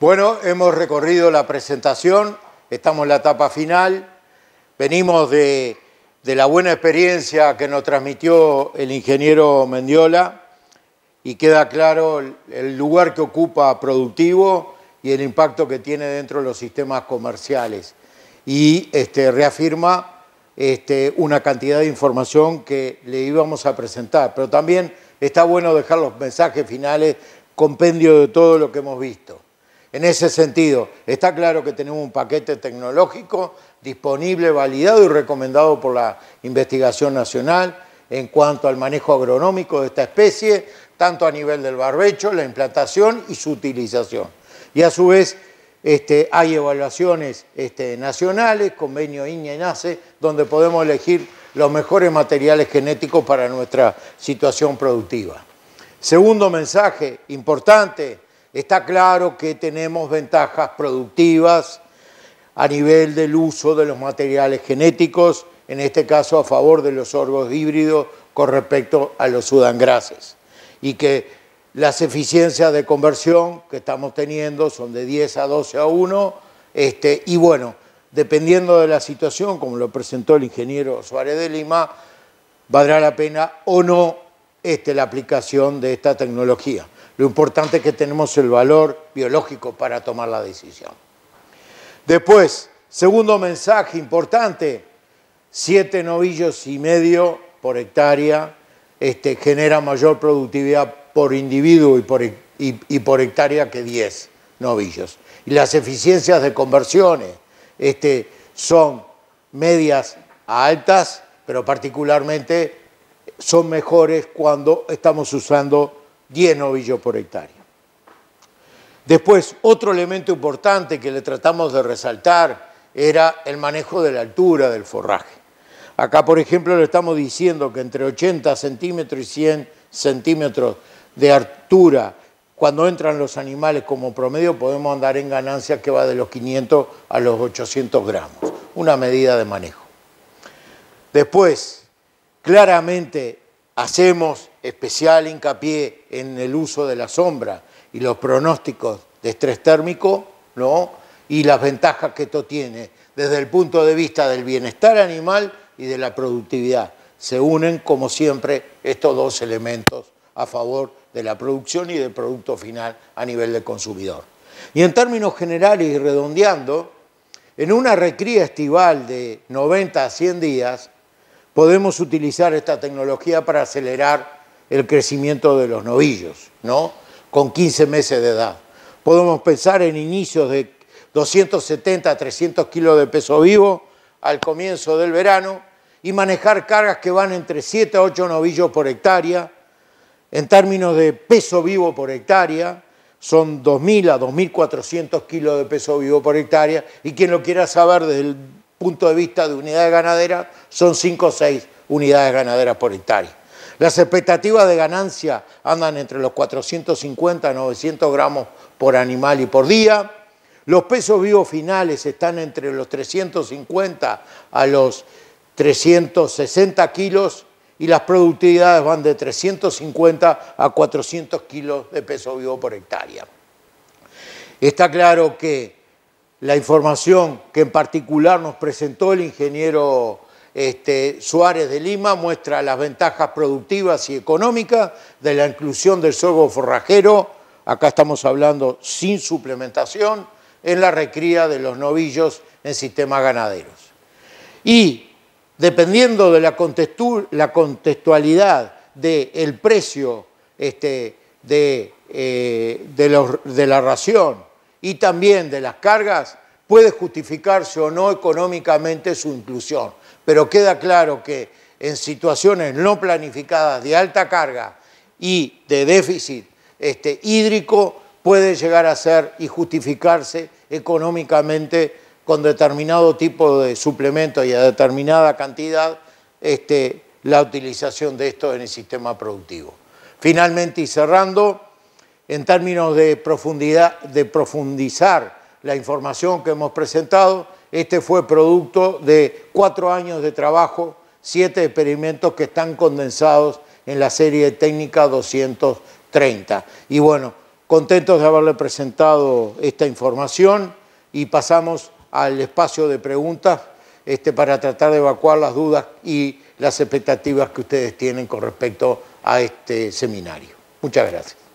Bueno, hemos recorrido la presentación, estamos en la etapa final, venimos de, la buena experiencia que nos transmitió el ingeniero Mendiola y queda claro el, lugar que ocupa productivo y el impacto que tiene dentro de los sistemas comerciales. Y este, reafirma este, una cantidad de información que le íbamos a presentar, pero también está bueno dejar los mensajes finales, compendio de todo lo que hemos visto. En ese sentido, está claro que tenemos un paquete tecnológico disponible, validado y recomendado por la investigación nacional en cuanto al manejo agronómico de esta especie, tanto a nivel del barbecho, la implantación y su utilización. Y a su vez, este, hay evaluaciones este, nacionales, convenio INE y NACE, donde podemos elegir los mejores materiales genéticos para nuestra situación productiva. Segundo mensaje importante Está claro que tenemos ventajas productivas a nivel del uso de los materiales genéticos, en este caso a favor de los orgos híbridos con respecto a los sudangrases, y que las eficiencias de conversión que estamos teniendo son de 10 a 12 a 1, este, y bueno, dependiendo de la situación, como lo presentó el ingeniero Suárez de Lima, valdrá la pena o no este, la aplicación de esta tecnología. Lo importante es que tenemos el valor biológico para tomar la decisión. Después, segundo mensaje importante, siete novillos y medio por hectárea este, genera mayor productividad por individuo y por, hectárea que 10 novillos. Y las eficiencias de conversiones este, son medias a altas, pero particularmente son mejores cuando estamos usando 10 novillos por hectárea. Después, otro elemento importante que le tratamos de resaltar era el manejo de la altura del forraje. Acá, por ejemplo, le estamos diciendo que entre 80 centímetros y 100 centímetros de altura, cuando entran los animales como promedio, podemos andar en ganancias que va de los 500 a los 800 gramos. Una medida de manejo. Después, claramente Hacemos especial hincapié en el uso de la sombra y los pronósticos de estrés térmico, ¿no? Y las ventajas que esto tiene desde el punto de vista del bienestar animal y de la productividad. Se unen, como siempre, estos dos elementos a favor de la producción y del producto final a nivel del consumidor. Y en términos generales y redondeando, en una recría estival de 90 a 100 días, podemos utilizar esta tecnología para acelerar el crecimiento de los novillos, ¿no? Con 15 meses de edad. Podemos pensar en inicios de 270 a 300 kilos de peso vivo al comienzo del verano y manejar cargas que van entre 7 a 8 novillos por hectárea. En términos de peso vivo por hectárea, son 2.000 a 2.400 kilos de peso vivo por hectárea. Y quien lo quiera saber desde el punto de vista de unidades ganadera, son 5 o 6 unidades ganaderas por hectárea. Las expectativas de ganancia andan entre los 450 a 900 gramos por animal y por día. Los pesos vivos finales están entre los 350 a los 360 kilos y las productividades van de 350 a 400 kilos de peso vivo por hectárea. Está claro que la información que en particular nos presentó el ingeniero este, Suárez de Lima muestra las ventajas productivas y económicas de la inclusión del sorgo forrajero, acá estamos hablando sin suplementación, en la recría de los novillos en sistemas ganaderos. Y dependiendo de la, contextualidad del precio este, eh, de la ración, y también de las cargas, puede justificarse o no económicamente su inclusión. Pero queda claro que en situaciones no planificadas de alta carga y de déficit este, hídrico puede llegar a ser y justificarse económicamente con determinado tipo de suplemento y a determinada cantidad este, la utilización de esto en el sistema productivo. Finalmente y cerrando, en términos de profundidad, de profundizar la información que hemos presentado, este fue producto de cuatro años de trabajo, siete experimentos que están condensados en la serie técnica 230. Y bueno, contentos de haberle presentado esta información y pasamos al espacio de preguntas este, para tratar de evacuar las dudas y las expectativas que ustedes tienen con respecto a este seminario. Muchas gracias.